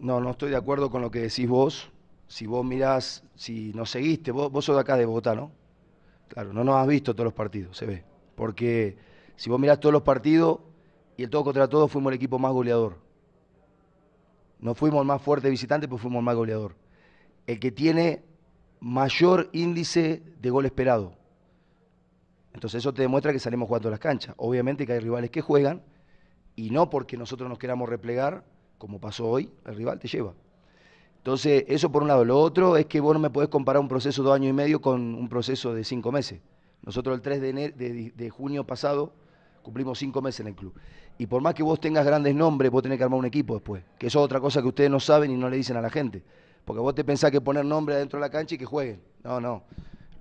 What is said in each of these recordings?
No, no estoy de acuerdo con lo que decís vos. Si vos mirás, si nos seguiste, vos, sos de acá de Bogotá, ¿no? Claro, no nos has visto todos los partidos, se ve. Porque si vos mirás todos los partidos y el todo contra todo, fuimos el equipo más goleador. No fuimos el más fuerte visitante, pero fuimos el más goleador. El que tiene mayor índice de gol esperado. Entonces eso te demuestra que salimos jugando las canchas. Obviamente que hay rivales que juegan y no porque nosotros nos queramos replegar como pasó hoy, el rival te lleva. Entonces, eso por un lado. Lo otro es que vos no me podés comparar un proceso de dos años y medio con un proceso de cinco meses. Nosotros el 3 de, de, junio pasado cumplimos cinco meses en el club. Y por más que vos tengas grandes nombres, vos tenés que armar un equipo después. Que eso es otra cosa que ustedes no saben y no le dicen a la gente. Porque vos te pensás que poner nombres adentro de la cancha y que jueguen. No, no.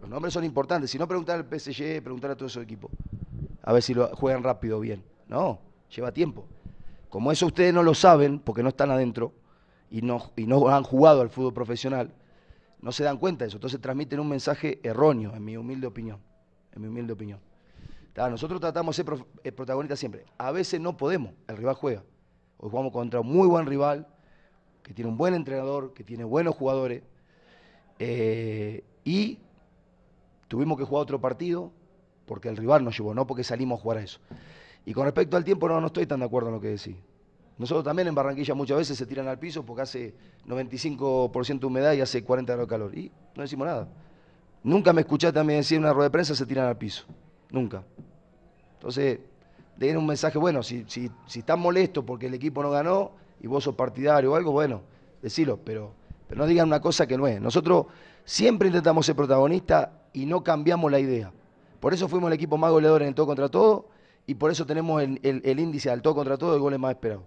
Los nombres son importantes. Si no, preguntar al PSG, preguntar a todos esos equipos. A ver si lo juegan rápido o bien. No, lleva tiempo. Como eso ustedes no lo saben, porque no están adentro y no, y no han jugado al fútbol profesional, no se dan cuenta de eso. Entonces transmiten un mensaje erróneo, en mi humilde opinión. En mi humilde opinión. nosotros tratamos de ser eh, protagonistas siempre. A veces no podemos, el rival juega. Hoy jugamos contra un muy buen rival, que tiene un buen entrenador, que tiene buenos jugadores. Eh, y tuvimos que jugar otro partido porque el rival nos llevó, no porque salimos a jugar a eso. Y con respecto al tiempo, no, no estoy tan de acuerdo en lo que decís. Nosotros también en Barranquilla muchas veces se tiran al piso porque hace 95% de humedad y hace 40 grados de calor. Y no decimos nada. Nunca me a también decir en una rueda de prensa se tiran al piso. Nunca. Entonces, den un mensaje, bueno, si, si, si estás molesto porque el equipo no ganó y vos sos partidario o algo, bueno, decilo, pero, pero no digan una cosa que no es. Nosotros siempre intentamos ser protagonistas y no cambiamos la idea. Por eso fuimos el equipo más goleador en todo contra todo y por eso tenemos el, índice del todo contra todo el goles más esperado.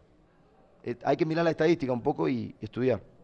Eh, hay que mirar la estadística un poco y estudiar.